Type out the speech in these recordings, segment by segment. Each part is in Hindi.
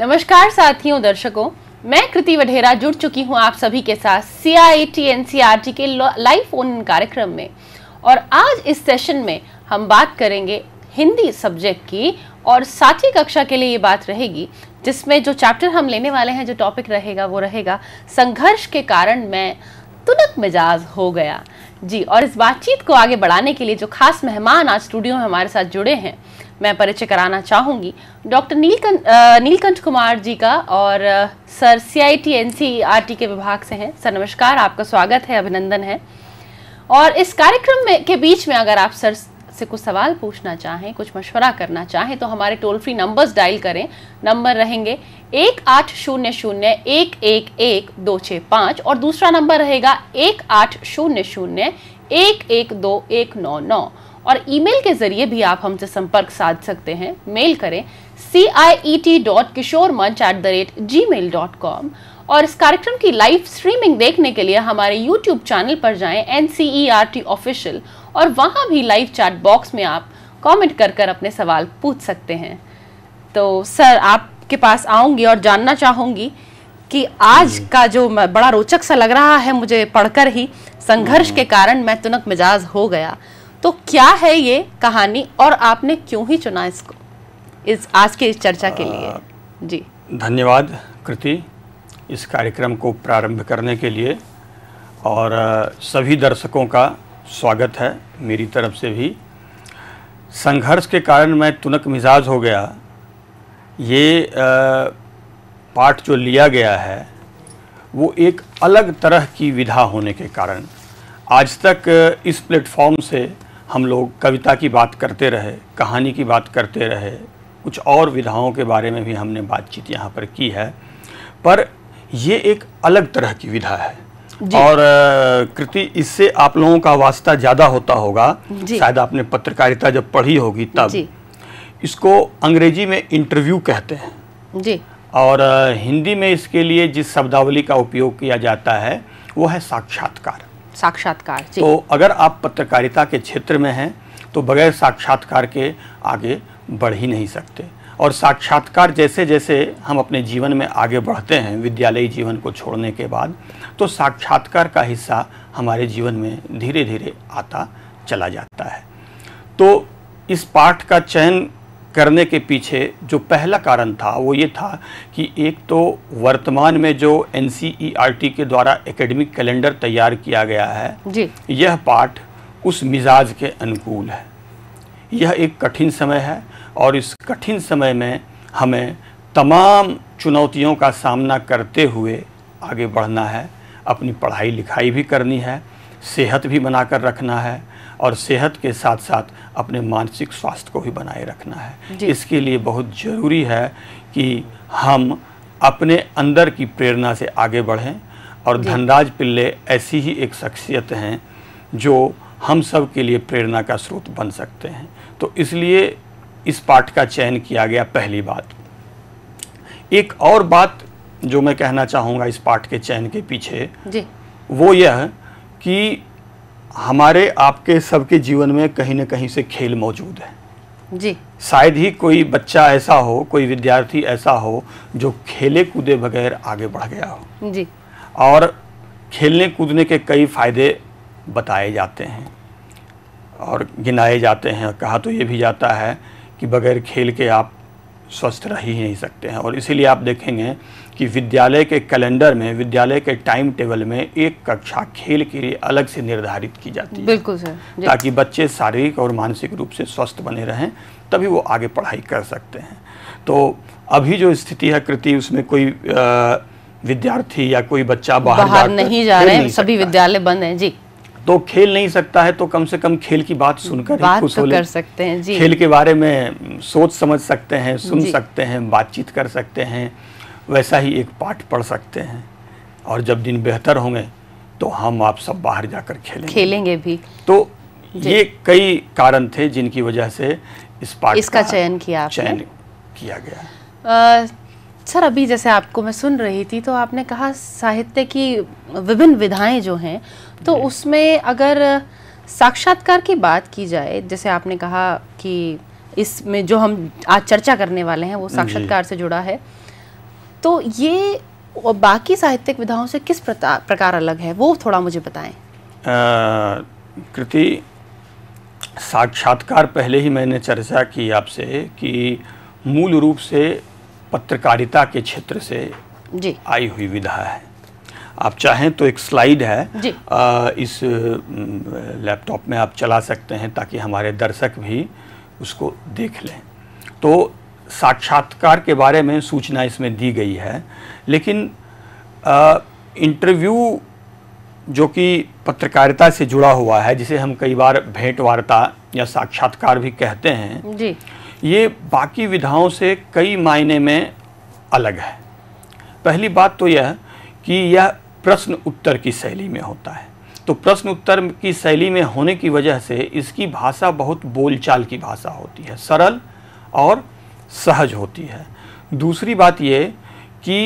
नमस्कार साथियों दर्शकों मैं कृति वढेरा जुड़ चुकी हूं आप सभी के साथ C I T N C R T के लाइव फोन कार्यक्रम में और आज इस सेशन में हम बात करेंगे हिंदी सब्जेक्ट की और सातवीं कक्षा के लिए ये बात रहेगी जिसमें जो चैप्टर हम लेने वाले हैं जो टॉपिक रहेगा वो रहेगा संघर्ष के कारण मैं तुनक मिजाज हो गया जी और इस बातचीत को आगे बढ़ाने के लिए जो खास मेहमान आज स्टूडियो में हमारे साथ जुड़े हैं मैं परिचय कराना चाहूँगी डॉक्टर नीलकंठ नीलकंठ कुमार जी का और sir C I T N C R T के विभाग से हैं सर नमस्कार आपका स्वागत है अभिनंदन है और इस कार्यक्रम में के बीच में अगर आप सर से कुछ सवाल पूछना चाहें कुछ मशवरा करना चाहें तो हमारे टोल फ्री नंबर्स डायल करें नंबर रहेंगे एक आठ शून्य शून्य एक एक एक दो छः पाँच और दूसरा नंबर रहेगा एक आठ शून्य शून्य एक एक दो एक नौ नौ और ईमेल के जरिए भी आप हमसे संपर्क साध सकते हैं मेल करें सी आई E T dot Kishore Manch at the rate Gmail dot com और इस कार्यक्रम की लाइव स्ट्रीमिंग देखने के लिए हमारे यूट्यूब चैनल पर जाएं N C E R T official और वहाँ भी लाइव चैट बॉक्स में आप कमेंट कर कर अपने सवाल पूछ सकते हैं तो सर आपके पास आऊँगी और जानना चाहूँगी कि आज का जो बड़ा रोचक सा लग रहा है मुझे पढ़कर ही संघर्ष हम्म। के कारण मैं तुनक मिजाज हो गया तो क्या है ये कहानी और आपने क्यों ही चुना इसको इस आज के इस चर्चा के लिए जी धन्यवाद कृति इस कार्यक्रम को प्रारंभ करने के लिए और सभी दर्शकों का स्वागत है मेरी तरफ से भी संघर्ष के कारण मैं तुनक मिजाज हो गया ये पाठ जो लिया गया है वो एक अलग तरह की विधा होने के कारण आज तक इस प्लेटफॉर्म से हम लोग कविता की बात करते रहे कहानी की बात करते रहे कुछ और विधाओं के बारे में भी हमने बातचीत यहाँ पर की है पर ये एक अलग तरह की विधा है और कृति इससे आप लोगों का वास्ता ज़्यादा होता होगा शायद आपने पत्रकारिता जब पढ़ी होगी तब इसको अंग्रेजी में इंटरव्यू कहते हैं जी और हिंदी में इसके लिए जिस शब्दावली का उपयोग किया जाता है वो है साक्षात्कार साक्षात्कार तो अगर आप पत्रकारिता के क्षेत्र में हैं तो बगैर साक्षात्कार के आगे बढ़ ही नहीं सकते और साक्षात्कार जैसे जैसे हम अपने जीवन में आगे बढ़ते हैं विद्यालयी जीवन को छोड़ने के बाद तो साक्षात्कार का हिस्सा हमारे जीवन में धीरे धीरे आता चला जाता है तो इस पाठ का चयन करने के पीछे जो पहला कारण था वो ये था कि एक तो वर्तमान में जो एन e के द्वारा एकेडमिक कैलेंडर तैयार किया गया है जी। यह पाठ उस मिजाज के अनुकूल है यह एक कठिन समय है और इस कठिन समय में हमें तमाम चुनौतियों का सामना करते हुए आगे बढ़ना है अपनी पढ़ाई लिखाई भी करनी है सेहत भी बना कर रखना है और सेहत के साथ साथ अपने मानसिक स्वास्थ्य को भी बनाए रखना है इसके लिए बहुत ज़रूरी है कि हम अपने अंदर की प्रेरणा से आगे बढ़ें और धनराज पिल्ले ऐसी ही एक शख्सियत हैं जो हम सब के लिए प्रेरणा का स्रोत बन सकते हैं तो इसलिए इस पाठ का चयन किया गया पहली बात एक और बात जो मैं कहना चाहूँगा इस पाठ के चयन के पीछे जी। वो यह कि हमारे आपके सबके जीवन में कहीं ना कहीं से खेल मौजूद है जी शायद ही कोई बच्चा ऐसा हो कोई विद्यार्थी ऐसा हो जो खेले कूदे बगैर आगे बढ़ गया हो जी और खेलने कूदने के कई फ़ायदे बताए जाते हैं और गिनाए जाते हैं कहा तो ये भी जाता है कि बगैर खेल के आप स्वस्थ रह ही नहीं सकते हैं और इसीलिए आप देखेंगे कि विद्यालय के कैलेंडर में विद्यालय के टाइम टेबल में एक कक्षा खेल के लिए अलग से निर्धारित की जाती है बिल्कुल सर ताकि बच्चे शारीरिक और मानसिक रूप से स्वस्थ बने रहें तभी वो आगे पढ़ाई कर सकते हैं तो अभी जो स्थिति है कृति उसमें कोई विद्यार्थी या कोई बच्चा बाहर, बाहर नहीं जा रहे हैं सभी विद्यालय बंद हैं जी तो खेल नहीं सकता है तो कम से कम खेल की बात सुनकर बात तो कर सकते हैं जी खेल के बारे में सोच समझ सकते हैं सुन सकते हैं बातचीत कर सकते हैं वैसा ही एक पाठ पढ़ सकते हैं और जब दिन बेहतर होंगे तो हम आप सब बाहर जाकर खेलेंगे खेलेंगे भी तो ये कई कारण थे जिनकी वजह से इस पाठ इसका चयन किया चयन किया गया आ, सर अभी जैसे आपको मैं सुन रही थी तो आपने कहा साहित्य की विभिन्न विधाएं जो हैं तो उसमें अगर साक्षात्कार की बात की जाए जैसे आपने कहा कि इसमें जो हम आज चर्चा करने वाले हैं वो साक्षात्कार से जुड़ा है तो ये और बाकी साहित्यिक विधाओं से किस प्रकार अलग है वो थोड़ा मुझे बताएं कृति साक्षात्कार पहले ही मैंने चर्चा की आपसे कि मूल रूप से पत्रकारिता के क्षेत्र से जी आई हुई विधा है आप चाहें तो एक स्लाइड है जी। आ, इस लैपटॉप में आप चला सकते हैं ताकि हमारे दर्शक भी उसको देख लें तो साक्षात्कार के बारे में सूचना इसमें दी गई है लेकिन इंटरव्यू जो कि पत्रकारिता से जुड़ा हुआ है जिसे हम कई बार भेंट वार्ता या साक्षात्कार भी कहते हैं जी ये बाकी विधाओं से कई मायने में अलग है पहली बात तो यह कि यह प्रश्न उत्तर की शैली में होता है तो प्रश्न उत्तर की शैली में होने की वजह से इसकी भाषा बहुत बोलचाल की भाषा होती है सरल और सहज होती है दूसरी बात ये कि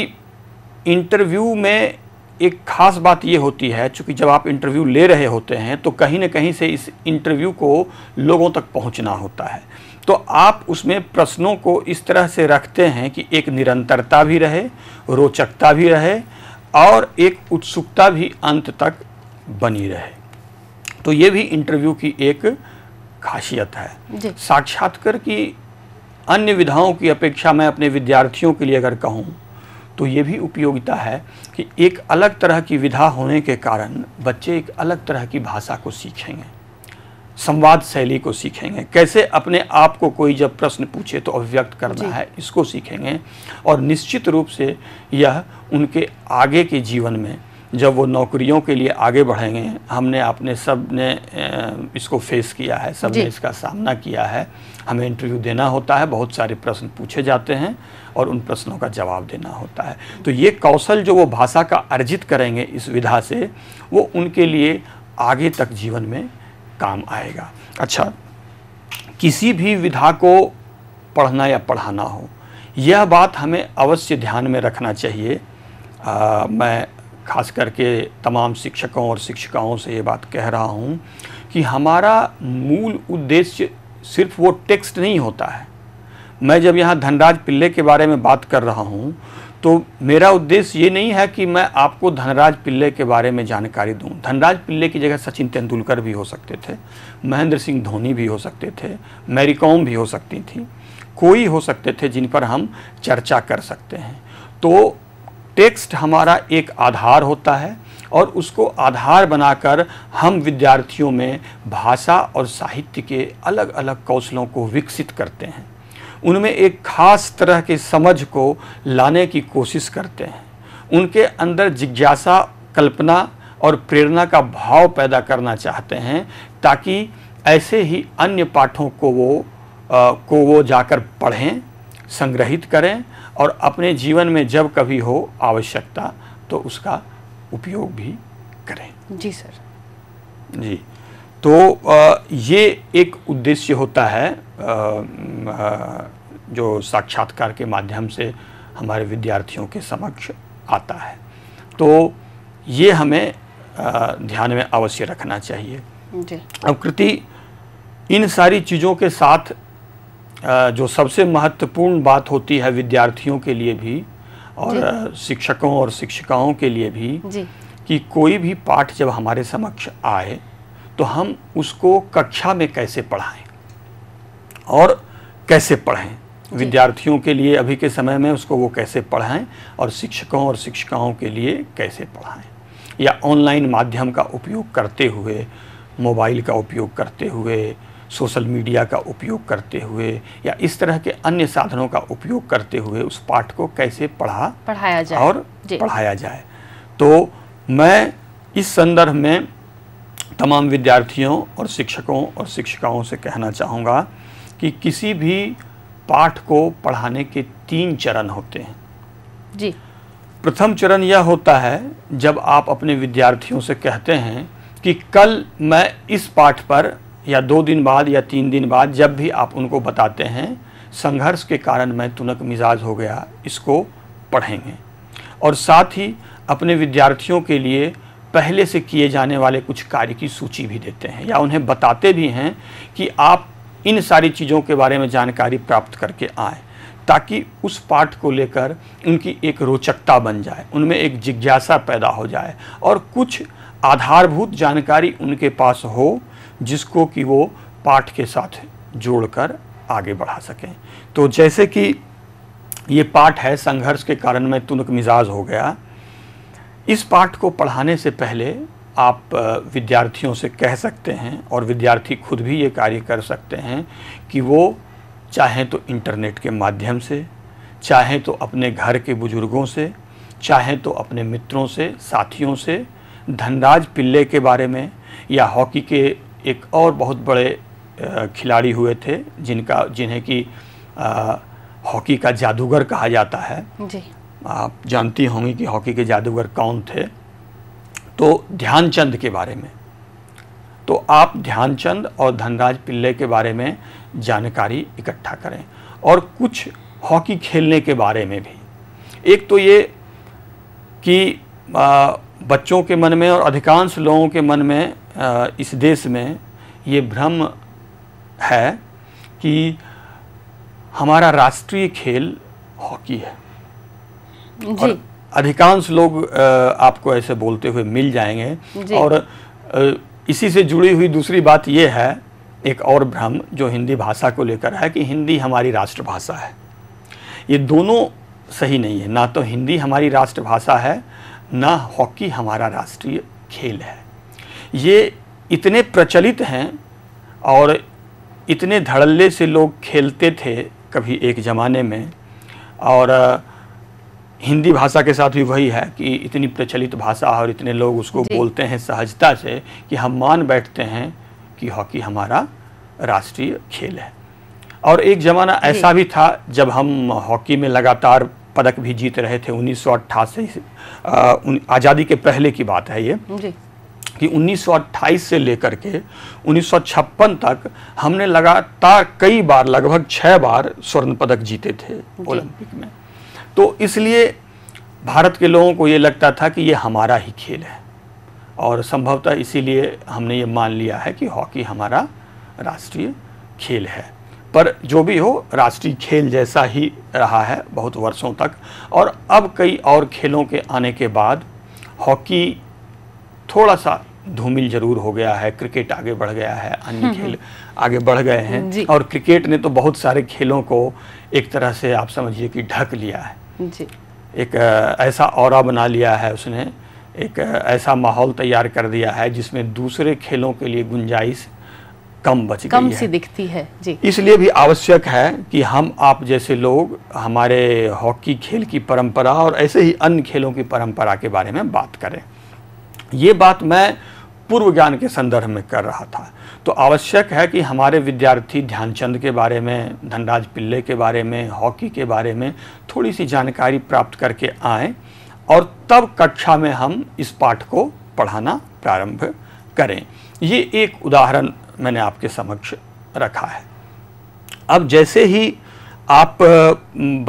इंटरव्यू में एक ख़ास बात ये होती है चूँकि जब आप इंटरव्यू ले रहे होते हैं तो कहीं ना कहीं से इस इंटरव्यू को लोगों तक पहुंचना होता है तो आप उसमें प्रश्नों को इस तरह से रखते हैं कि एक निरंतरता भी रहे रोचकता भी रहे और एक उत्सुकता भी अंत तक बनी रहे तो ये भी इंटरव्यू की एक खासियत है साक्षात्कार की अन्य विधाओं की अपेक्षा मैं अपने विद्यार्थियों के लिए अगर कहूँ तो ये भी उपयोगिता है कि एक अलग तरह की विधा होने के कारण बच्चे एक अलग तरह की भाषा को सीखेंगे संवाद शैली को सीखेंगे कैसे अपने आप को कोई जब प्रश्न पूछे तो अभिव्यक्त करना है इसको सीखेंगे और निश्चित रूप से यह उनके आगे के जीवन में जब वो नौकरियों के लिए आगे बढ़ेंगे हमने अपने सब ने इसको फेस किया है सब ने इसका सामना किया है हमें इंटरव्यू देना होता है बहुत सारे प्रश्न पूछे जाते हैं और उन प्रश्नों का जवाब देना होता है तो ये कौशल जो वो भाषा का अर्जित करेंगे इस विधा से वो उनके लिए आगे तक जीवन में काम आएगा अच्छा किसी भी विधा को पढ़ना या पढ़ाना हो यह बात हमें अवश्य ध्यान में रखना चाहिए आ, मैं खास करके तमाम शिक्षकों और शिक्षिकाओं से ये बात कह रहा हूँ कि हमारा मूल उद्देश्य सिर्फ वो टेक्स्ट नहीं होता है मैं जब यहाँ धनराज पिल्ले के बारे में बात कर रहा हूँ तो मेरा उद्देश्य ये नहीं है कि मैं आपको धनराज पिल्ले के बारे में जानकारी दूँ धनराज पिल्ले की जगह सचिन तेंदुलकर भी हो सकते थे महेंद्र सिंह धोनी भी हो सकते थे मैरी कॉम भी हो सकती थी कोई हो सकते थे जिन पर हम चर्चा कर सकते हैं तो टेक्स्ट हमारा एक आधार होता है और उसको आधार बनाकर हम विद्यार्थियों में भाषा और साहित्य के अलग अलग कौशलों को विकसित करते हैं उनमें एक खास तरह के समझ को लाने की कोशिश करते हैं उनके अंदर जिज्ञासा कल्पना और प्रेरणा का भाव पैदा करना चाहते हैं ताकि ऐसे ही अन्य पाठों को वो आ, को वो जाकर पढ़ें संग्रहित करें और अपने जीवन में जब कभी हो आवश्यकता तो उसका उपयोग भी करें जी सर जी तो ये एक उद्देश्य होता है जो साक्षात्कार के माध्यम से हमारे विद्यार्थियों के समक्ष आता है तो ये हमें ध्यान में अवश्य रखना चाहिए जी अब कृति इन सारी चीज़ों के साथ जो सबसे महत्वपूर्ण बात होती है विद्यार्थियों के लिए भी और शिक्षकों और शिक्षिकाओं के लिए भी कि कोई भी पाठ जब हमारे समक्ष आए तो हम उसको कक्षा में कैसे पढ़ाएं और कैसे पढ़ें विद्यार्थियों के लिए अभी के समय में उसको वो कैसे पढ़ाएं और शिक्षकों और शिक्षिकाओं के लिए कैसे पढ़ाएं या ऑनलाइन माध्यम का उपयोग करते हुए मोबाइल का उपयोग करते हुए सोशल मीडिया का उपयोग करते हुए या इस तरह के अन्य साधनों का उपयोग करते हुए उस पाठ को कैसे पढ़ा पढ़ाया जाए और पढ़ाया जाए तो मैं इस संदर्भ में तमाम विद्यार्थियों और शिक्षकों और शिक्षिकाओं से कहना चाहूँगा कि किसी भी पाठ को पढ़ाने के तीन चरण होते हैं जी प्रथम चरण यह होता है जब आप अपने विद्यार्थियों से कहते हैं कि कल मैं इस पाठ पर या दो दिन बाद या तीन दिन बाद जब भी आप उनको बताते हैं संघर्ष के कारण मैं तुनक मिजाज हो गया इसको पढ़ेंगे और साथ ही अपने विद्यार्थियों के लिए पहले से किए जाने वाले कुछ कार्य की सूची भी देते हैं या उन्हें बताते भी हैं कि आप इन सारी चीज़ों के बारे में जानकारी प्राप्त करके आए ताकि उस पाठ को लेकर उनकी एक रोचकता बन जाए उनमें एक जिज्ञासा पैदा हो जाए और कुछ आधारभूत जानकारी उनके पास हो जिसको कि वो पाठ के साथ जोड़कर आगे बढ़ा सकें तो जैसे कि ये पाठ है संघर्ष के कारण मैं तुनक मिजाज हो गया इस पाठ को पढ़ाने से पहले आप विद्यार्थियों से कह सकते हैं और विद्यार्थी खुद भी ये कार्य कर सकते हैं कि वो चाहें तो इंटरनेट के माध्यम से चाहें तो अपने घर के बुज़ुर्गों से चाहें तो अपने मित्रों से साथियों से धनराज पिल्ले के बारे में या हॉकी के एक और बहुत बड़े खिलाड़ी हुए थे जिनका जिन्हें कि हॉकी का जादूगर कहा जाता है जी आप जानती होंगी कि हॉकी के जादूगर कौन थे तो ध्यानचंद के बारे में तो आप ध्यानचंद और धनराज पिल्ले के बारे में जानकारी इकट्ठा करें और कुछ हॉकी खेलने के बारे में भी एक तो ये कि बच्चों के मन में और अधिकांश लोगों के मन में इस देश में ये भ्रम है कि हमारा राष्ट्रीय खेल हॉकी है और अधिकांश लोग आपको ऐसे बोलते हुए मिल जाएंगे और इसी से जुड़ी हुई दूसरी बात यह है एक और भ्रम जो हिंदी भाषा को लेकर है कि हिंदी हमारी राष्ट्रभाषा है ये दोनों सही नहीं है ना तो हिंदी हमारी राष्ट्रभाषा है ना हॉकी हमारा राष्ट्रीय खेल है ये इतने प्रचलित हैं और इतने धड़ल्ले से लोग खेलते थे कभी एक ज़माने में और हिंदी भाषा के साथ भी वही है कि इतनी प्रचलित भाषा और इतने लोग उसको बोलते हैं सहजता से कि हम मान बैठते हैं कि हॉकी हमारा राष्ट्रीय खेल है और एक ज़माना ऐसा भी था जब हम हॉकी में लगातार पदक भी जीत रहे थे उन्नीस सौ आज़ादी के पहले की बात है ये कि 1928 से लेकर के 1956 तक हमने लगातार कई बार लगभग छः बार स्वर्ण पदक जीते थे ओलंपिक में तो इसलिए भारत के लोगों को ये लगता था कि ये हमारा ही खेल है और संभवतः इसीलिए हमने ये मान लिया है कि हॉकी हमारा राष्ट्रीय खेल है पर जो भी हो राष्ट्रीय खेल जैसा ही रहा है बहुत वर्षों तक और अब कई और खेलों के आने के बाद हॉकी थोड़ा सा धूमिल जरूर हो गया है क्रिकेट आगे बढ़ गया है अन्य हम्म, खेल हम्म। आगे बढ़ गए हैं और क्रिकेट ने तो बहुत सारे खेलों को एक तरह से आप समझिए कि ढक लिया है जी। एक ऐसा और बना लिया है उसने एक ऐसा माहौल तैयार कर दिया है जिसमें दूसरे खेलों के लिए गुंजाइश कम बच कम गई सी है। दिखती है जी इसलिए भी आवश्यक है कि हम आप जैसे लोग हमारे हॉकी खेल की परंपरा और ऐसे ही अन्य खेलों की परंपरा के बारे में बात करें ये बात मैं पूर्व ज्ञान के संदर्भ में कर रहा था तो आवश्यक है कि हमारे विद्यार्थी ध्यानचंद के बारे में धनराज पिल्ले के बारे में हॉकी के बारे में थोड़ी सी जानकारी प्राप्त करके आए और तब कक्षा में हम इस पाठ को पढ़ाना प्रारंभ करें ये एक उदाहरण मैंने आपके समक्ष रखा है अब जैसे ही आप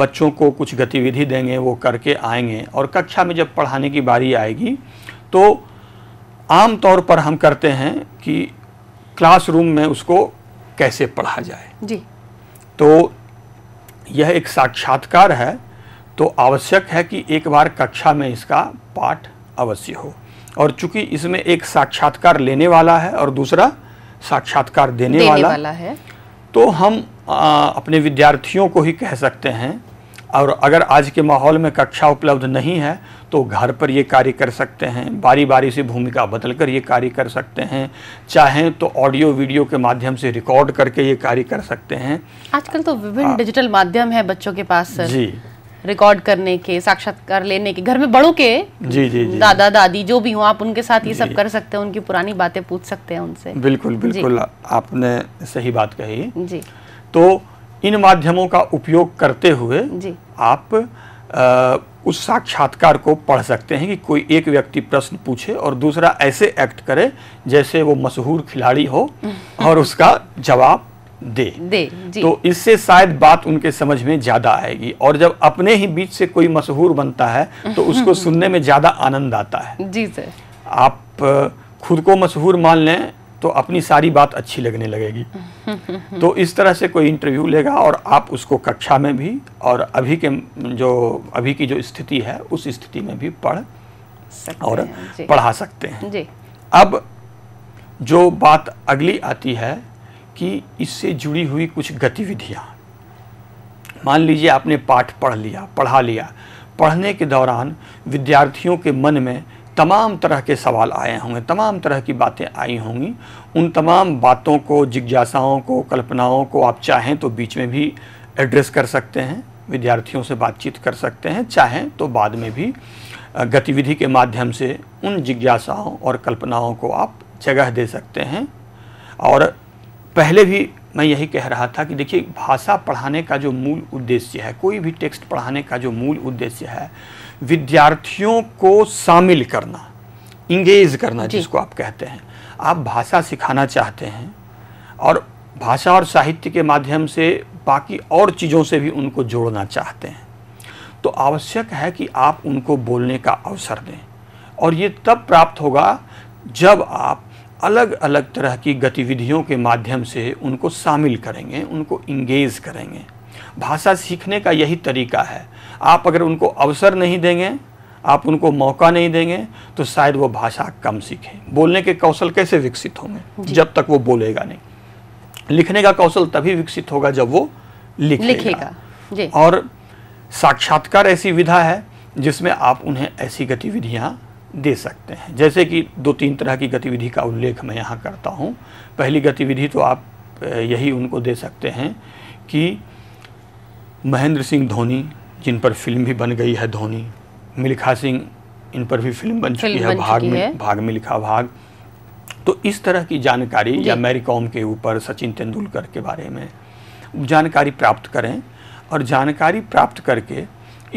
बच्चों को कुछ गतिविधि देंगे वो करके आएंगे और कक्षा में जब पढ़ाने की बारी आएगी तो आम तौर पर हम करते हैं कि क्लासरूम में उसको कैसे पढ़ा जाए जी तो यह एक साक्षात्कार है तो आवश्यक है कि एक बार कक्षा में इसका पाठ अवश्य हो और चूंकि इसमें एक साक्षात्कार लेने वाला है और दूसरा साक्षात्कार देने, देने वाला, वाला है तो हम आ, अपने विद्यार्थियों को ही कह सकते हैं और अगर आज के माहौल में कक्षा उपलब्ध नहीं है तो घर पर ये कार्य कर सकते हैं बारी बारी से भूमिका बदल कर ये कार्य कर सकते हैं चाहें तो ऑडियो वीडियो के माध्यम से रिकॉर्ड करके ये कार्य कर सकते हैं आजकल तो विभिन्न हाँ। डिजिटल माध्यम है बच्चों के पास सर जी रिकॉर्ड करने के साक्षात्कार लेने के घर में बड़ों के जी जी, जी दादा दादी जो भी हो आप उनके साथ ये सब कर सकते हैं उनकी पुरानी बातें पूछ सकते हैं उनसे बिल्कुल बिल्कुल आपने सही बात कही जी तो इन माध्यमों का उपयोग करते हुए आप आ, उस साक्षात्कार को पढ़ सकते हैं कि कोई एक व्यक्ति प्रश्न पूछे और दूसरा ऐसे एक्ट करे जैसे वो मशहूर खिलाड़ी हो और उसका जवाब दे, दे जी। तो इससे शायद बात उनके समझ में ज़्यादा आएगी और जब अपने ही बीच से कोई मशहूर बनता है तो उसको सुनने में ज़्यादा आनंद आता है जी सर आप खुद को मशहूर मान लें तो अपनी सारी बात अच्छी लगने लगेगी तो इस तरह से कोई इंटरव्यू लेगा और आप उसको कक्षा में भी और अभी के जो अभी की जो स्थिति है उस स्थिति में भी पढ़ और पढ़ा सकते हैं जी। अब जो बात अगली आती है कि इससे जुड़ी हुई कुछ गतिविधियां मान लीजिए आपने पाठ पढ़ लिया पढ़ा लिया पढ़ने के दौरान विद्यार्थियों के मन में तमाम तरह के सवाल आए होंगे तमाम तरह की बातें आई होंगी उन तमाम बातों को जिज्ञासाओं को कल्पनाओं को आप चाहें तो बीच में भी एड्रेस कर सकते हैं विद्यार्थियों से बातचीत कर सकते हैं चाहें तो बाद में भी गतिविधि के माध्यम से उन जिज्ञासाओं और कल्पनाओं को आप जगह दे सकते हैं और पहले भी मैं यही कह रहा था कि देखिए भाषा पढ़ाने का जो मूल उद्देश्य है कोई भी टेक्स्ट पढ़ाने का जो मूल उद्देश्य है विद्यार्थियों को शामिल करना इंगेज करना जिसको आप कहते हैं आप भाषा सिखाना चाहते हैं और भाषा और साहित्य के माध्यम से बाकी और चीज़ों से भी उनको जोड़ना चाहते हैं तो आवश्यक है कि आप उनको बोलने का अवसर दें और ये तब प्राप्त होगा जब आप अलग अलग तरह की गतिविधियों के माध्यम से उनको शामिल करेंगे उनको इंगेज करेंगे भाषा सीखने का यही तरीका है आप अगर उनको अवसर नहीं देंगे आप उनको मौका नहीं देंगे तो शायद वो भाषा कम सीखे बोलने के कौशल कैसे विकसित होंगे जब तक वो बोलेगा नहीं लिखने का कौशल तभी विकसित होगा जब वो लिखेगा, लिखेगा। और साक्षात्कार ऐसी विधा है जिसमें आप उन्हें ऐसी गतिविधियाँ दे सकते हैं जैसे कि दो तीन तरह की गतिविधि का उल्लेख मैं यहाँ करता हूँ पहली गतिविधि तो आप यही उनको दे सकते हैं कि महेंद्र सिंह धोनी जिन पर फिल्म भी बन गई है धोनी मिल्खा सिंह इन पर भी फिल्म बन चुकी है बन भाग में है। भाग में लिखा भाग तो इस तरह की जानकारी या मेरी कॉम के ऊपर सचिन तेंदुलकर के बारे में जानकारी प्राप्त करें और जानकारी प्राप्त करके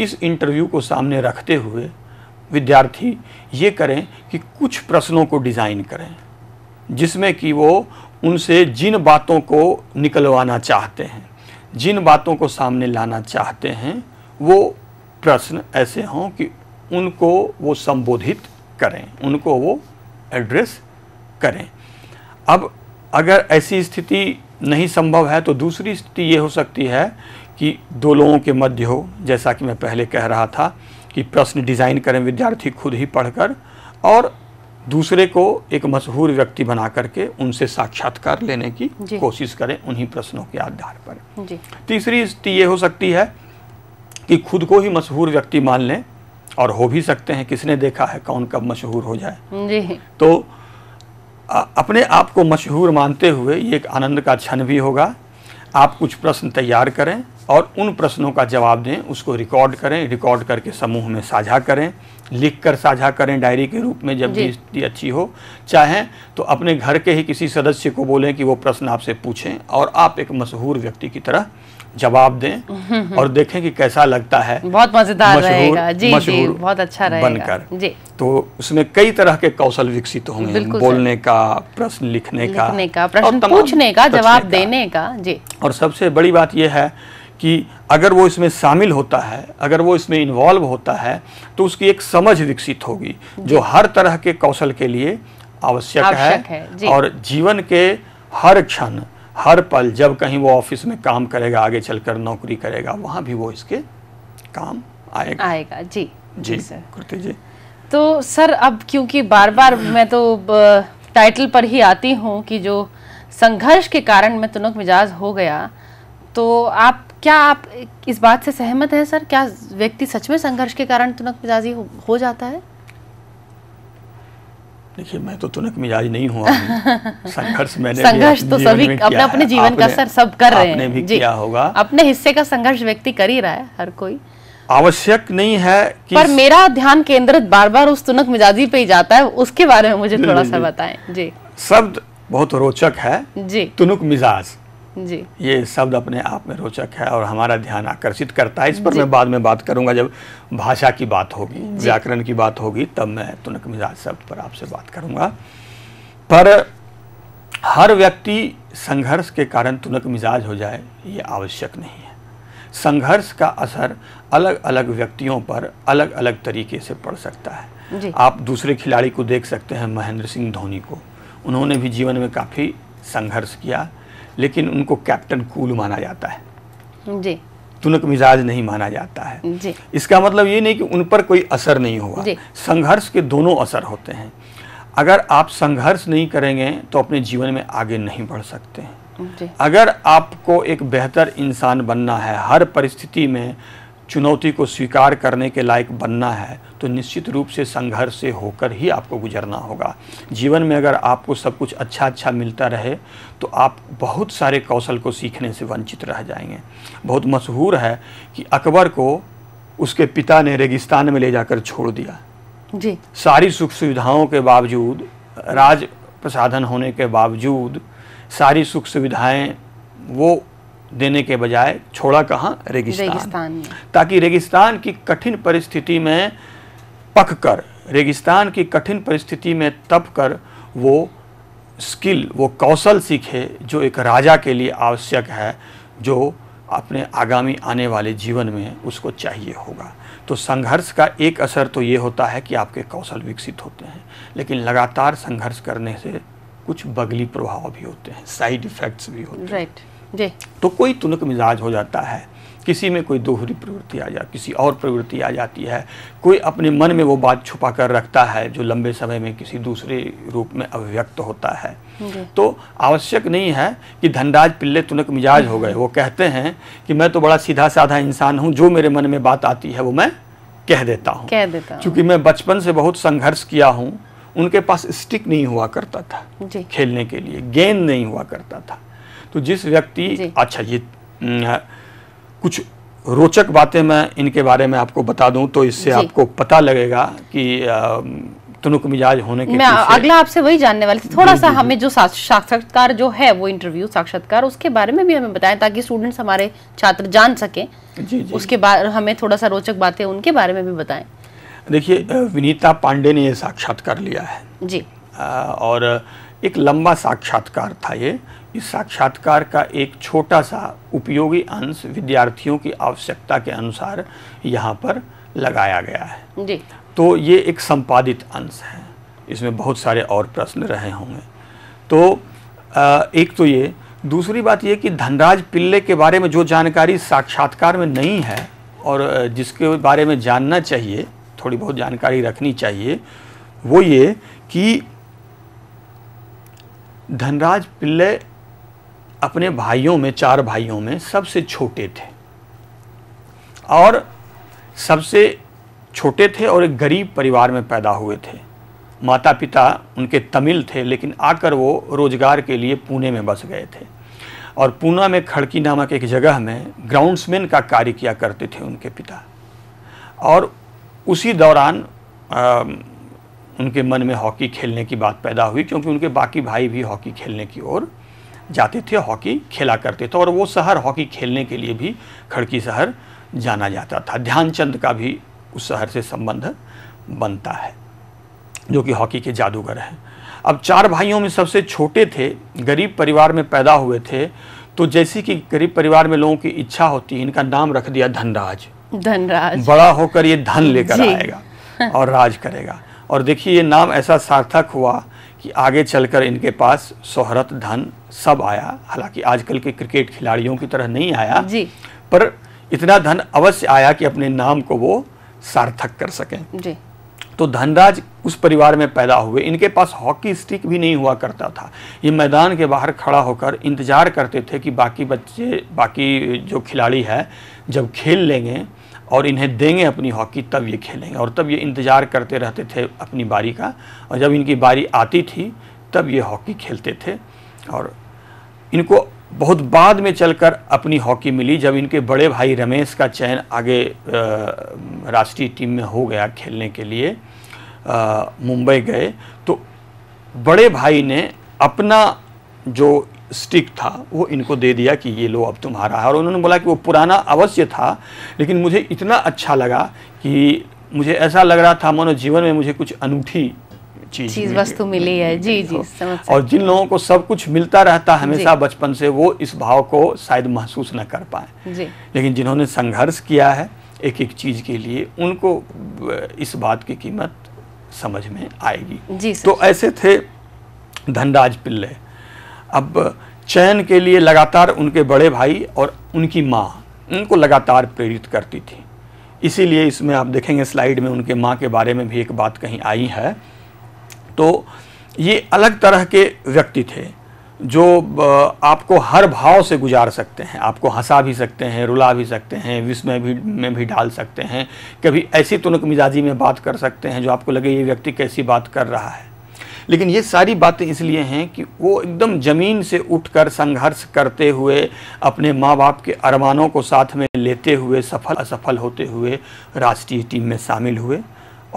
इस इंटरव्यू को सामने रखते हुए विद्यार्थी ये करें कि कुछ प्रश्नों को डिज़ाइन करें जिसमें कि वो उनसे जिन बातों को निकलवाना चाहते हैं जिन बातों को सामने लाना चाहते हैं वो प्रश्न ऐसे हों कि उनको वो संबोधित करें उनको वो एड्रेस करें अब अगर ऐसी स्थिति नहीं संभव है तो दूसरी स्थिति ये हो सकती है कि दो लोगों के मध्य हो जैसा कि मैं पहले कह रहा था कि प्रश्न डिज़ाइन करें विद्यार्थी खुद ही पढ़कर और दूसरे को एक मशहूर व्यक्ति बना करके उनसे साक्षात्कार लेने की कोशिश करें उन्हीं प्रश्नों के आधार पर तीसरी स्थिति ये हो सकती है कि खुद को ही मशहूर व्यक्ति मान लें और हो भी सकते हैं किसने देखा है कौन कब मशहूर हो जाए जी तो आ, अपने आप को मशहूर मानते हुए ये एक आनंद का क्षण भी होगा आप कुछ प्रश्न तैयार करें और उन प्रश्नों का जवाब दें उसको रिकॉर्ड करें रिकॉर्ड करके समूह में साझा करें लिख कर साझा करें डायरी के रूप में जब भी स्थिति अच्छी हो चाहें तो अपने घर के ही किसी सदस्य को बोलें कि वो प्रश्न आपसे पूछें और आप एक मशहूर व्यक्ति की तरह जवाब दें और देखें कि कैसा लगता है बहुत मजेदार रहेगा जी जी बहुत अच्छा रहेगा बनकर जी तो उसमें कई तरह के कौशल विकसित होंगे बोलने का प्रश्न लिखने का लिखने का प्रश्न पूछने का जवाब देने का जी और सबसे बड़ी बात यह है कि अगर वो इसमें शामिल होता है अगर वो इसमें इन्वॉल्व होता है तो उसकी एक समझ विकसित होगी जो हर तरह के कौशल के लिए आवश्यक, आवश्यक है, है और जीवन के हर क्षण हर पल जब कहीं वो ऑफिस में काम करेगा आगे चलकर नौकरी करेगा वहाँ भी वो इसके काम आएगा आएगा जी जी, सर जी तो सर अब क्योंकि बार बार मैं तो टाइटल पर ही आती हूँ कि जो संघर्ष के कारण मैं तुनक मिजाज हो गया तो आप क्या आप इस बात से सहमत हैं सर क्या व्यक्ति सच में संघर्ष के कारण तुनक मिजाजी हो, हो जाता है देखिए मैं तो तुनक मिजाज नहीं हुआ संघर्ष मैंने संघर्ष तो सभी अपने अपने जीवन का सर सब कर रहे हैं भी किया होगा अपने हिस्से का संघर्ष व्यक्ति कर ही रहा है हर कोई आवश्यक नहीं है कि पर मेरा ध्यान केंद्रित बार बार उस तुनक मिजाजी पे ही जाता है उसके बारे में मुझे थोड़ा सा बताएं जी शब्द बहुत रोचक है जी तुनक मिजाज जी ये शब्द अपने आप में रोचक है और हमारा ध्यान आकर्षित करता है इस पर मैं बाद में बात करूंगा जब भाषा की बात होगी व्याकरण की बात होगी तब मैं तुनक मिजाज शब्द पर आपसे बात करूंगा पर हर व्यक्ति संघर्ष के कारण तुनक मिजाज हो जाए ये आवश्यक नहीं है संघर्ष का असर अलग अलग व्यक्तियों पर अलग अलग तरीके से पड़ सकता है आप दूसरे खिलाड़ी को देख सकते हैं महेंद्र सिंह धोनी को उन्होंने भी जीवन में काफ़ी संघर्ष किया लेकिन उनको कैप्टन कूल माना जाता है जी तुनक मिजाज नहीं माना जाता है जी इसका मतलब ये नहीं कि उन पर कोई असर नहीं हुआ संघर्ष के दोनों असर होते हैं अगर आप संघर्ष नहीं करेंगे तो अपने जीवन में आगे नहीं बढ़ सकते हैं अगर आपको एक बेहतर इंसान बनना है हर परिस्थिति में चुनौती को स्वीकार करने के लायक बनना है तो निश्चित रूप से संघर्ष से होकर ही आपको गुजरना होगा जीवन में अगर आपको सब कुछ अच्छा अच्छा मिलता रहे तो आप बहुत सारे कौशल को सीखने से वंचित रह जाएंगे बहुत मशहूर है कि अकबर को उसके पिता ने रेगिस्तान में ले जाकर छोड़ दिया जी सारी सुख सुविधाओं के बावजूद राज प्रसाधन होने के बावजूद सारी सुख सुविधाएँ वो देने के बजाय छोड़ा कहाँ रेगिस्तान, रेगिस्तान ताकि रेगिस्तान की कठिन परिस्थिति में पक कर रेगिस्तान की कठिन परिस्थिति में तप कर वो स्किल वो कौशल सीखे जो एक राजा के लिए आवश्यक है जो अपने आगामी आने वाले जीवन में उसको चाहिए होगा तो संघर्ष का एक असर तो ये होता है कि आपके कौशल विकसित होते हैं लेकिन लगातार संघर्ष करने से कुछ बगली प्रभाव भी होते हैं साइड इफ़ेक्ट्स भी होते हैं right. तो कोई तुनक मिजाज हो जाता है किसी में कोई दोहरी प्रवृत्ति आ जाती किसी और प्रवृत्ति आ जाती है कोई अपने मन में वो बात छुपा कर रखता है जो लंबे समय में किसी दूसरे रूप में अभिव्यक्त होता है तो आवश्यक नहीं है कि धनराज पिल्ले तुनक मिजाज हो गए वो कहते हैं कि मैं तो बड़ा सीधा साधा इंसान हूँ जो मेरे मन में बात आती है वो मैं कह देता हूँ कह देता क्योंकि मैं बचपन से बहुत संघर्ष किया हूँ उनके पास स्टिक नहीं हुआ करता था खेलने के लिए गेंद नहीं हुआ करता था तो जिस व्यक्ति अच्छा ये कुछ रोचक बातें मैं इनके बारे में आपको बता दूं तो इससे आपको पता लगेगा कि तुनुक मिजाज होने के मैं अगला आपसे वही जानने वाली थी थोड़ा सा हमें जो साक्षात्कार जो है वो इंटरव्यू साक्षात्कार उसके बारे में भी हमें बताएं ताकि स्टूडेंट्स हमारे छात्र जान सके जी, जी। उसके बाद हमें थोड़ा सा रोचक बातें उनके बारे में भी बताएं देखिए विनीता पांडे ने ये साक्षात्कार लिया है जी आ, और एक लंबा साक्षात्कार था ये इस साक्षात्कार का एक छोटा सा उपयोगी अंश विद्यार्थियों की आवश्यकता के अनुसार यहाँ पर लगाया गया है जी तो ये एक संपादित अंश है इसमें बहुत सारे और प्रश्न रहे होंगे तो एक तो ये दूसरी बात ये कि धनराज पिल्ले के बारे में जो जानकारी साक्षात्कार में नहीं है और जिसके बारे में जानना चाहिए थोड़ी बहुत जानकारी रखनी चाहिए वो ये कि धनराज पिल्ले अपने भाइयों में चार भाइयों में सबसे छोटे थे और सबसे छोटे थे और एक गरीब परिवार में पैदा हुए थे माता पिता उनके तमिल थे लेकिन आकर वो रोज़गार के लिए पुणे में बस गए थे और पूना में खड़की नामक एक जगह में ग्राउंड्समैन का कार्य किया करते थे उनके पिता और उसी दौरान आ, उनके मन में हॉकी खेलने की बात पैदा हुई क्योंकि उनके बाकी भाई भी हॉकी खेलने की ओर जाते थे हॉकी खेला करते थे और वो शहर हॉकी खेलने के लिए भी खड़की शहर जाना जाता था ध्यानचंद का भी उस शहर से संबंध बनता है जो कि हॉकी के जादूगर हैं अब चार भाइयों में सबसे छोटे थे गरीब परिवार में पैदा हुए थे तो जैसे कि गरीब परिवार में लोगों की इच्छा होती है इनका नाम रख दिया धनराज धनराज बड़ा होकर ये धन लेकर आएगा और राज करेगा और देखिए ये नाम ऐसा सार्थक हुआ कि आगे चलकर इनके पास शोहरत धन सब आया हालांकि आजकल के क्रिकेट खिलाड़ियों की तरह नहीं आया जी पर इतना धन अवश्य आया कि अपने नाम को वो सार्थक कर सकें तो धनराज उस परिवार में पैदा हुए इनके पास हॉकी स्टिक भी नहीं हुआ करता था ये मैदान के बाहर खड़ा होकर इंतज़ार करते थे कि बाकी बच्चे बाकी जो खिलाड़ी है जब खेल लेंगे और इन्हें देंगे अपनी हॉकी तब ये खेलेंगे और तब ये इंतज़ार करते रहते थे अपनी बारी का और जब इनकी बारी आती थी तब ये हॉकी खेलते थे और इनको बहुत बाद में चलकर अपनी हॉकी मिली जब इनके बड़े भाई रमेश का चयन आगे राष्ट्रीय टीम में हो गया खेलने के लिए मुंबई गए तो बड़े भाई ने अपना जो स्टिक था वो इनको दे दिया कि ये लो अब तुम्हारा है और उन्होंने बोला कि वो पुराना अवश्य था लेकिन मुझे इतना अच्छा लगा कि मुझे ऐसा लग रहा था मानो जीवन में मुझे कुछ अनूठी चीज चीज वस्तु मिली है जी जी समझ और जिन लोगों को सब कुछ मिलता रहता है हमेशा बचपन से वो इस भाव को शायद महसूस न कर पाए लेकिन जिन्होंने संघर्ष किया है एक एक चीज के लिए उनको इस बात की कीमत समझ में आएगी जी तो ऐसे थे धनराज पिल्ले अब चयन के लिए लगातार उनके बड़े भाई और उनकी माँ उनको लगातार प्रेरित करती थी इसीलिए इसमें आप देखेंगे स्लाइड में उनके माँ के बारे में भी एक बात कहीं आई है तो ये अलग तरह के व्यक्ति थे जो आपको हर भाव से गुजार सकते हैं आपको हंसा भी सकते हैं रुला भी सकते हैं विस्मय भी में भी डाल सकते हैं कभी ऐसी तुनक मिजाजी में बात कर सकते हैं जो आपको लगे ये व्यक्ति कैसी बात कर रहा है लेकिन ये सारी बातें इसलिए हैं कि वो एकदम ज़मीन से उठकर संघर्ष करते हुए अपने माँ बाप के अरमानों को साथ में लेते हुए सफल असफल होते हुए राष्ट्रीय टीम में शामिल हुए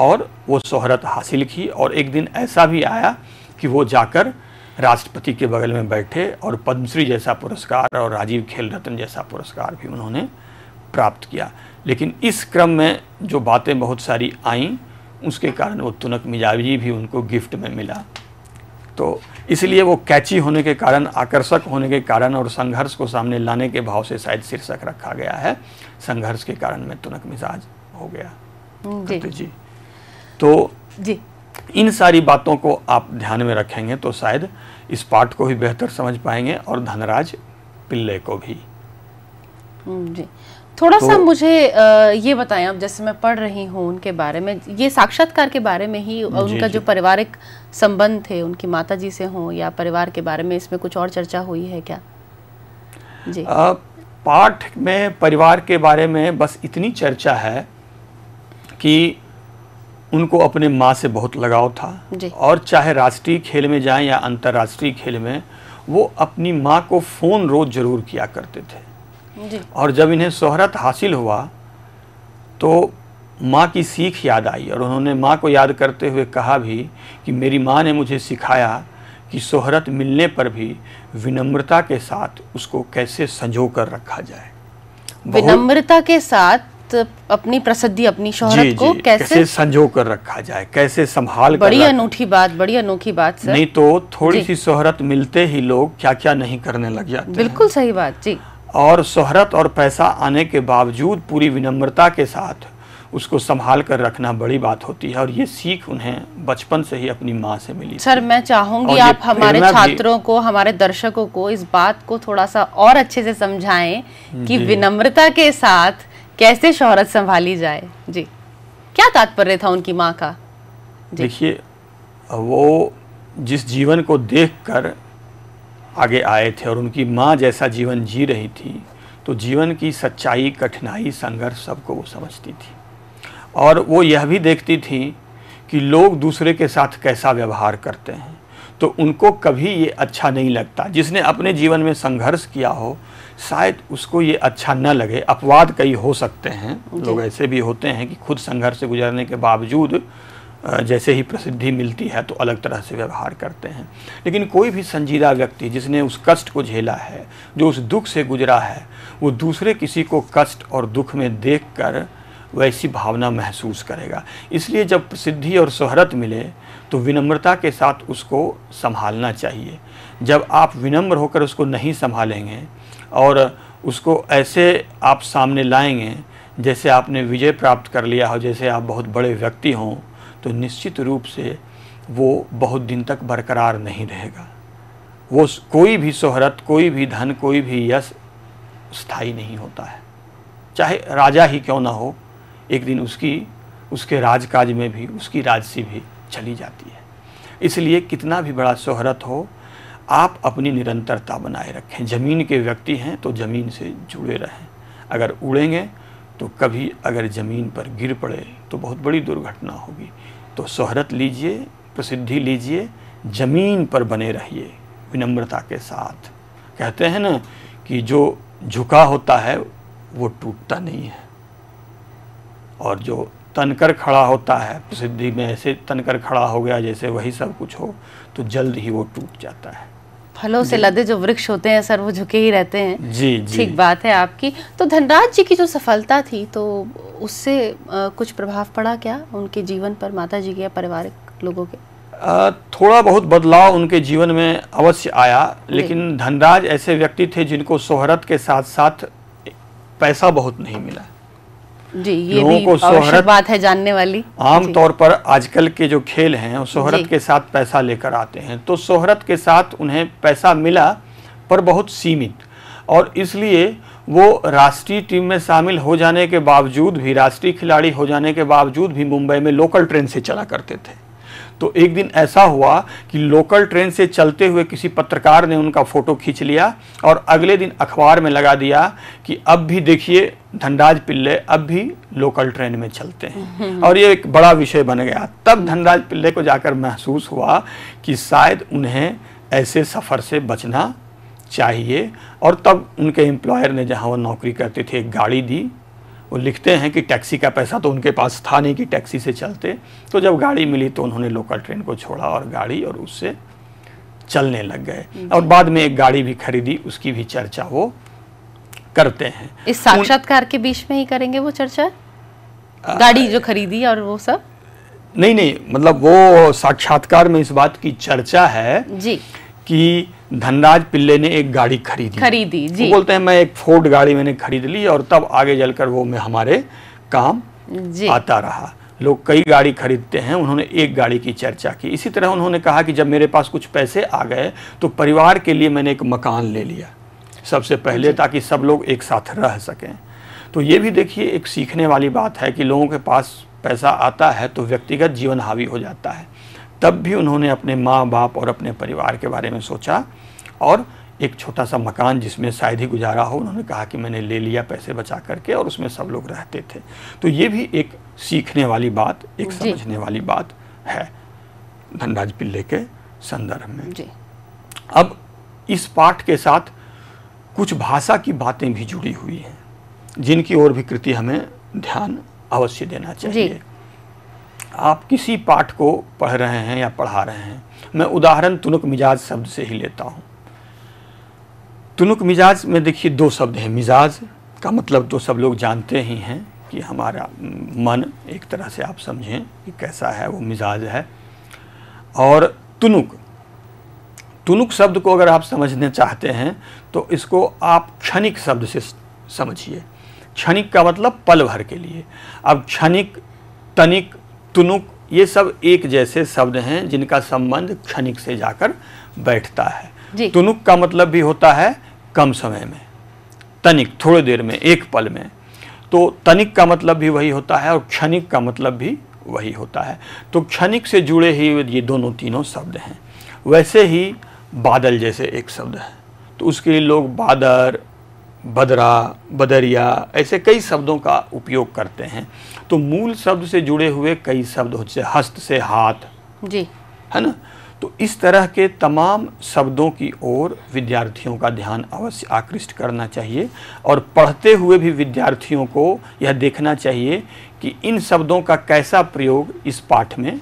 और वो शोहरत हासिल की और एक दिन ऐसा भी आया कि वो जाकर राष्ट्रपति के बगल में बैठे और पद्मश्री जैसा पुरस्कार और राजीव खेल रत्न जैसा पुरस्कार भी उन्होंने प्राप्त किया लेकिन इस क्रम में जो बातें बहुत सारी आईं उसके कारण वो तुनक मिजाजी भी उनको गिफ्ट में मिला तो इसलिए वो कैची होने के कारण आकर्षक होने के कारण और संघर्ष को सामने लाने के भाव से शायद शीर्षक रखा गया है संघर्ष के कारण में तुनक मिजाज हो गया जी, जी। तो जी इन सारी बातों को आप ध्यान में रखेंगे तो शायद इस पाठ को भी बेहतर समझ पाएंगे और धनराज पिल्ले को भी हम्म, जी थोड़ा तो, सा मुझे ये बताएं अब जैसे मैं पढ़ रही हूँ उनके बारे में ये साक्षात्कार के बारे में ही उनका जो पारिवारिक संबंध थे उनकी माता जी से हों या परिवार के बारे में इसमें कुछ और चर्चा हुई है क्या जी पाठ में परिवार के बारे में बस इतनी चर्चा है कि उनको अपने माँ से बहुत लगाव था और चाहे राष्ट्रीय खेल में जाएं या अंतर्राष्ट्रीय खेल में वो अपनी माँ को फ़ोन रोज़ ज़रूर किया करते थे और जब इन्हें शोहरत हासिल हुआ तो माँ की सीख याद आई और उन्होंने माँ को याद करते हुए कहा भी कि मेरी माँ ने मुझे सिखाया कि शोहरत मिलने पर भी विनम्रता के साथ उसको कैसे संजो कर रखा जाए विनम्रता के साथ अपनी प्रसिद्धि अपनी शोहरत जी, को जी, कैसे, कैसे संजो कर रखा जाए कैसे संभाल बड़ी अनूठी बात बड़ी अनोखी बात सर नहीं तो थोड़ी सी शोहरत मिलते ही लोग क्या क्या नहीं करने लग जाते बिल्कुल सही बात जी और शोहरत और पैसा आने के बावजूद पूरी विनम्रता के साथ उसको संभाल कर रखना बड़ी बात होती है और ये सीख उन्हें बचपन से ही अपनी माँ से मिली सर मैं चाहूंगी आप हमारे छात्रों को हमारे दर्शकों को इस बात को थोड़ा सा और अच्छे से समझाएं कि विनम्रता के साथ कैसे शोहरत संभाली जाए जी क्या तात्पर्य था उनकी माँ का देखिए वो जिस जीवन को देखकर आगे आए थे और उनकी माँ जैसा जीवन जी रही थी तो जीवन की सच्चाई कठिनाई संघर्ष सबको वो समझती थी और वो यह भी देखती थी कि लोग दूसरे के साथ कैसा व्यवहार करते हैं तो उनको कभी ये अच्छा नहीं लगता जिसने अपने जीवन में संघर्ष किया हो शायद उसको ये अच्छा न लगे अपवाद कई हो सकते हैं लोग ऐसे भी होते हैं कि खुद संघर्ष से गुजरने के बावजूद जैसे ही प्रसिद्धि मिलती है तो अलग तरह से व्यवहार करते हैं लेकिन कोई भी संजीदा व्यक्ति जिसने उस कष्ट को झेला है जो उस दुख से गुजरा है वो दूसरे किसी को कष्ट और दुख में देख कर वैसी भावना महसूस करेगा इसलिए जब प्रसिद्धि और शोहरत मिले तो विनम्रता के साथ उसको संभालना चाहिए जब आप विनम्र होकर उसको नहीं संभालेंगे और उसको ऐसे आप सामने लाएंगे जैसे आपने विजय प्राप्त कर लिया हो जैसे आप बहुत बड़े व्यक्ति हों तो निश्चित रूप से वो बहुत दिन तक बरकरार नहीं रहेगा वो कोई भी शोहरत कोई भी धन कोई भी यश स्थाई नहीं होता है चाहे राजा ही क्यों ना हो एक दिन उसकी उसके राजकाज में भी उसकी राजसी भी चली जाती है इसलिए कितना भी बड़ा शोहरत हो आप अपनी निरंतरता बनाए रखें ज़मीन के व्यक्ति हैं तो ज़मीन से जुड़े रहें अगर उड़ेंगे तो कभी अगर ज़मीन पर गिर पड़े तो बहुत बड़ी दुर्घटना होगी तो शोहरत लीजिए प्रसिद्धि लीजिए ज़मीन पर बने रहिए विनम्रता के साथ कहते हैं ना कि जो झुका होता है वो टूटता नहीं है और जो तनकर खड़ा होता है प्रसिद्धि में ऐसे तनकर खड़ा हो गया जैसे वही सब कुछ हो तो जल्द ही वो टूट जाता है फलों से लदे जो वृक्ष होते हैं सर वो झुके ही रहते हैं जी ठीक बात है आपकी तो धनराज जी की जो सफलता थी तो उससे कुछ प्रभाव पड़ा क्या उनके जीवन पर माता जी के या पारिवारिक लोगों के थोड़ा बहुत बदलाव उनके जीवन में अवश्य आया लेकिन धनराज ऐसे व्यक्ति थे जिनको शोहरत के साथ साथ पैसा बहुत नहीं मिला जी ये लोगों को शोहरत बात है जानने वाली आमतौर पर आजकल के जो खेल हैं शोहरत के साथ पैसा लेकर आते हैं तो शोहरत के साथ उन्हें पैसा मिला पर बहुत सीमित और इसलिए वो राष्ट्रीय टीम में शामिल हो जाने के बावजूद भी राष्ट्रीय खिलाड़ी हो जाने के बावजूद भी मुंबई में लोकल ट्रेन से चला करते थे तो एक दिन ऐसा हुआ कि लोकल ट्रेन से चलते हुए किसी पत्रकार ने उनका फ़ोटो खींच लिया और अगले दिन अखबार में लगा दिया कि अब भी देखिए धनराज पिल्ले अब भी लोकल ट्रेन में चलते हैं हम्म। और ये एक बड़ा विषय बन गया तब धनराज पिल्ले को जाकर महसूस हुआ कि शायद उन्हें ऐसे सफ़र से बचना चाहिए और तब उनके एम्प्लॉयर ने जहाँ वो नौकरी करते थे एक गाड़ी दी वो लिखते हैं कि टैक्सी का पैसा तो उनके पास था नहीं कि टैक्सी से चलते तो जब गाड़ी मिली तो उन्होंने लोकल ट्रेन को छोड़ा और गाड़ी और उससे चलने लग गए हम्म। और बाद में एक गाड़ी भी खरीदी उसकी भी चर्चा वो करते हैं इस साक्षात्कार के बीच में ही करेंगे वो चर्चा गाड़ी जो खरीदी और वो सब नहीं नहीं मतलब वो साक्षात्कार में इस बात की चर्चा है जी कि धनराज पिल्ले ने एक गाड़ी खरीदी खरीदी जी वो बोलते हैं मैं एक फोर्ड गाड़ी मैंने खरीद ली और तब आगे चलकर वो मैं हमारे काम जी। आता रहा लोग कई गाड़ी खरीदते हैं उन्होंने एक गाड़ी की चर्चा की इसी तरह उन्होंने कहा कि जब मेरे पास कुछ पैसे आ गए तो परिवार के लिए मैंने एक मकान ले लिया सबसे पहले ताकि सब लोग एक साथ रह सकें तो ये भी देखिए एक सीखने वाली बात है कि लोगों के पास पैसा आता है तो व्यक्तिगत जीवन हावी हो जाता है तब भी उन्होंने अपने माँ बाप और अपने परिवार के बारे में सोचा और एक छोटा सा मकान जिसमें शायद ही गुजारा हो उन्होंने कहा कि मैंने ले लिया पैसे बचा करके और उसमें सब लोग रहते थे तो ये भी एक सीखने वाली बात एक समझने वाली बात है धनराज पिल्ले के संदर्भ में अब इस पाठ के साथ कुछ भाषा की बातें भी जुड़ी हुई हैं जिनकी ओर भी कृति हमें ध्यान अवश्य देना चाहिए आप किसी पाठ को पढ़ रहे हैं या पढ़ा रहे हैं मैं उदाहरण तुनक मिजाज शब्द से ही लेता हूँ तुनक मिजाज में देखिए दो शब्द हैं मिजाज का मतलब तो सब लोग जानते ही हैं कि हमारा मन एक तरह से आप समझें कि कैसा है वो मिजाज है और तुनुक तुनुक शब्द को अगर आप समझने चाहते हैं तो इसको आप क्षणिक शब्द से समझिए क्षणिक का मतलब पल भर के लिए अब क्षणिक तनिक तुनुक ये सब एक जैसे शब्द हैं जिनका संबंध क्षणिक से जाकर बैठता है तुनुक का मतलब भी होता है कम समय में तनिक थोड़ी देर में एक पल में तो तनिक का मतलब भी वही होता है और क्षणिक का मतलब भी वही होता है तो क्षणिक से जुड़े ही ये दोनों तीनों शब्द हैं वैसे ही बादल जैसे एक शब्द है तो उसके लिए लोग बादर बदरा बदरिया ऐसे कई शब्दों का उपयोग करते हैं तो मूल शब्द से जुड़े हुए कई शब्द होते हस्त से हाथ जी है ना तो इस तरह के तमाम शब्दों की ओर विद्यार्थियों का ध्यान अवश्य आकृष्ट करना चाहिए और पढ़ते हुए भी विद्यार्थियों को यह देखना चाहिए कि इन शब्दों का कैसा प्रयोग इस पाठ में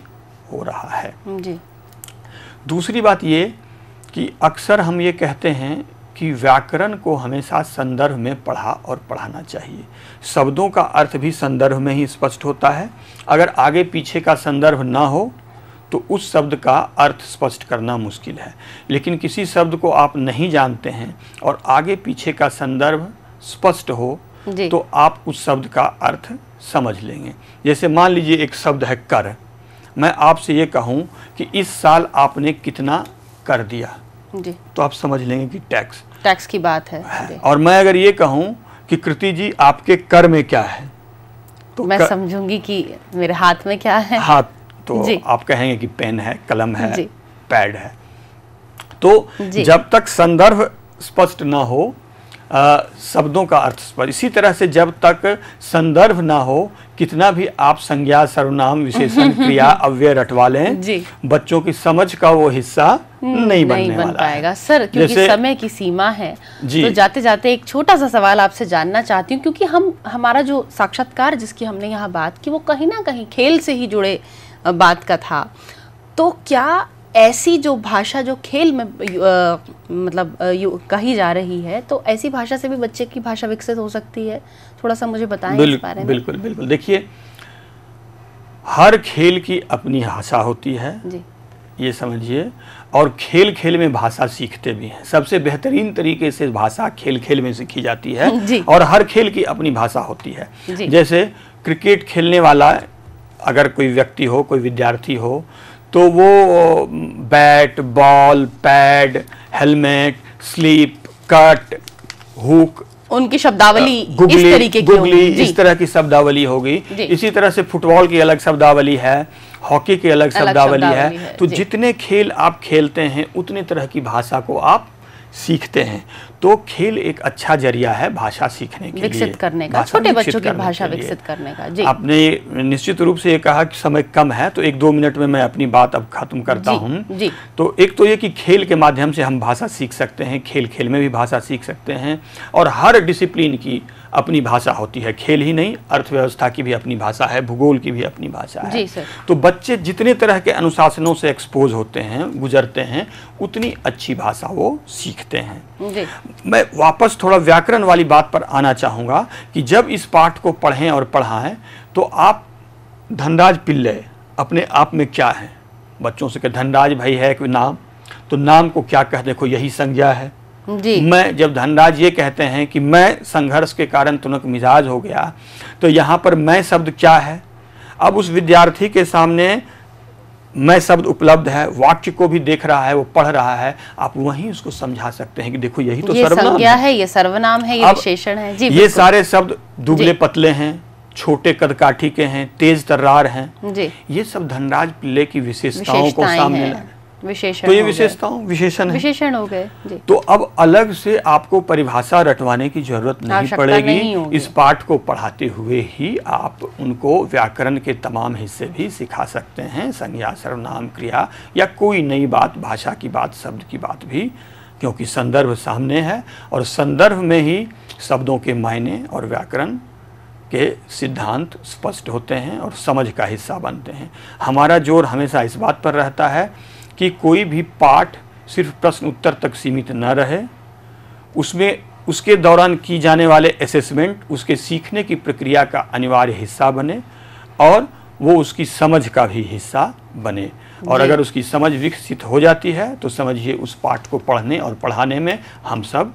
हो रहा है जी दूसरी बात ये कि अक्सर हम ये कहते हैं कि व्याकरण को हमेशा संदर्भ में पढ़ा और पढ़ाना चाहिए शब्दों का अर्थ भी संदर्भ में ही स्पष्ट होता है अगर आगे पीछे का संदर्भ ना हो तो उस शब्द का अर्थ स्पष्ट करना मुश्किल है लेकिन किसी शब्द को आप नहीं जानते हैं और आगे पीछे का संदर्भ स्पष्ट हो तो आप उस शब्द का अर्थ समझ लेंगे जैसे मान लीजिए एक शब्द है कर मैं आपसे ये कहूँ कि इस साल आपने कितना कर दिया जी। तो आप समझ लेंगे कि टैक्स टैक्स की बात है और मैं अगर ये कहूँ कि कृति जी आपके कर में क्या है तो मैं कर... समझूंगी कि मेरे हाथ में क्या है हाथ तो आप कहेंगे कि पेन है कलम है पैड है तो जब तक संदर्भ स्पष्ट ना हो शब्दों का अर्थ स्पष्ट इसी तरह से जब तक संदर्भ ना हो कितना भी आप संज्ञा सर्वनाम विशेषण क्रिया अव्यय रटवा लें बच्चों की समझ का वो हिस्सा हम्म, नहीं बनने नहीं बन पाएगा है। सर क्योंकि समय की सीमा है जी तो जाते जाते एक छोटा सा सवाल आपसे जानना चाहती हूँ क्योंकि हम हमारा जो साक्षात्कार जिसकी हमने यहाँ बात की वो कहीं ना कहीं खेल से ही जुड़े बात का था तो क्या ऐसी जो भाषा जो खेल में आ, मतलब कही जा रही है तो ऐसी भाषा से भी बच्चे की भाषा विकसित हो सकती है थोड़ा सा मुझे बताएं इस बारे में बिल्कुल बिल्कुल देखिए हर खेल की अपनी भाषा होती है जी ये समझिए और खेल खेल में भाषा सीखते भी हैं सबसे बेहतरीन तरीके से भाषा खेल खेल में सीखी जाती है और हर खेल की अपनी भाषा होती है जैसे क्रिकेट खेलने वाला अगर कोई व्यक्ति हो कोई विद्यार्थी हो तो वो bat ball pad helmet slip cut hook उनकी शब्दावली गुगली, इस तरीके की गुगली इस तरह की शब्दावली होगी इसी तरह से फुटबॉल की अलग शब्दावली है हॉकी की अलग, अलग शब्दावली, शब्दावली है, है तो जितने खेल आप खेलते हैं उतने तरह की भाषा को आप सीखते हैं तो खेल एक अच्छा जरिया है भाषा सीखने के विकसित करने का छोटे बच्चों की भाषा विकसित करने का जी आपने निश्चित रूप से ये कहा कि समय कम है तो एक दो मिनट में मैं अपनी बात अब खत्म करता हूँ तो एक तो ये कि खेल के माध्यम से हम भाषा सीख सकते हैं खेल खेल में भी भाषा सीख सकते हैं और हर डिसिप्लिन की अपनी भाषा होती है खेल ही नहीं अर्थव्यवस्था की भी अपनी भाषा है भूगोल की भी अपनी भाषा है तो बच्चे जितने तरह के अनुशासनों से एक्सपोज होते हैं गुजरते हैं उतनी अच्छी भाषा वो सीखते हैं जी। मैं वापस थोड़ा व्याकरण वाली बात पर आना चाहूँगा कि जब इस पाठ को पढ़ें और पढ़ाएँ तो आप धनराज पिल्ले अपने आप में क्या है बच्चों से धनराज भाई है कोई नाम तो नाम को क्या कह देखो यही संज्ञा है मैं जब धनराज ये कहते हैं कि मैं संघर्ष के कारण तुनक मिजाज हो गया तो यहाँ पर मैं शब्द क्या है अब उस विद्यार्थी के सामने मैं शब्द उपलब्ध है वाक्य को भी देख रहा है वो पढ़ रहा है आप वहीं उसको समझा सकते हैं कि देखो यही तो ये सर्वनाम है।, है ये सर्वनाम है ये विशेषण है जी ये सारे शब्द दुबले पतले हैं छोटे कदकाठी के हैं तेज तर्रार हैं जी ये सब धनराज पिल्ले की विशेषताओं को सामने लाए विशेषण तो ये विशेषताओं विशेषण विशेषण हो गए तो अब अलग से आपको परिभाषा रटवाने की जरूरत नहीं पड़ेगी नहीं इस पाठ को पढ़ाते हुए ही आप उनको व्याकरण के तमाम हिस्से भी सिखा सकते हैं संज्ञा सर्वनाम क्रिया या कोई नई बात भाषा की बात शब्द की बात भी क्योंकि संदर्भ सामने है और संदर्भ में ही शब्दों के मायने और व्याकरण के सिद्धांत स्पष्ट होते हैं और समझ का हिस्सा बनते हैं हमारा जोर हमेशा इस बात पर रहता है कि कोई भी पाठ सिर्फ प्रश्न उत्तर तक सीमित न रहे उसमें उसके दौरान की जाने वाले असेसमेंट उसके सीखने की प्रक्रिया का अनिवार्य हिस्सा बने और वो उसकी समझ का भी हिस्सा बने और अगर उसकी समझ विकसित हो जाती है तो समझिए उस पाठ को पढ़ने और पढ़ाने में हम सब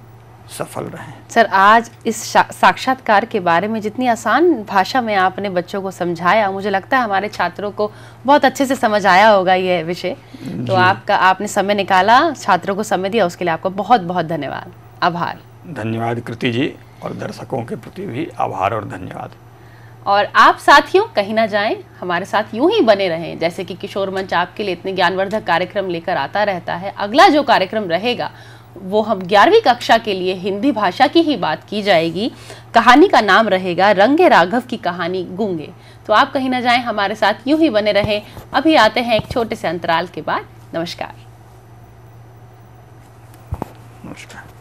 सफल रहें सर आज इस साक्षात्कार के बारे में जितनी आसान भाषा में आपने बच्चों को समझाया मुझे लगता है हमारे छात्रों को बहुत अच्छे से समझ आया होगा यह विषय तो आपका आपने समय निकाला छात्रों को समय दिया उसके लिए आपको बहुत बहुत धन्यवाद आभार धन्यवाद कृति जी और दर्शकों के प्रति भी आभार और धन्यवाद और आप साथियों कहीं ना जाएं हमारे साथ यूं ही बने रहें जैसे कि किशोर मंच आपके लिए इतने ज्ञानवर्धक कार्यक्रम लेकर आता रहता है अगला जो कार्यक्रम रहेगा वो हम ग्यारहवीं कक्षा के लिए हिंदी भाषा की ही बात की जाएगी कहानी का नाम रहेगा रंगे राघव की कहानी गूंगे तो आप कहीं ना जाएं हमारे साथ यूं ही बने रहें अभी आते हैं एक छोटे से अंतराल के बाद नमस्कार नमस्कार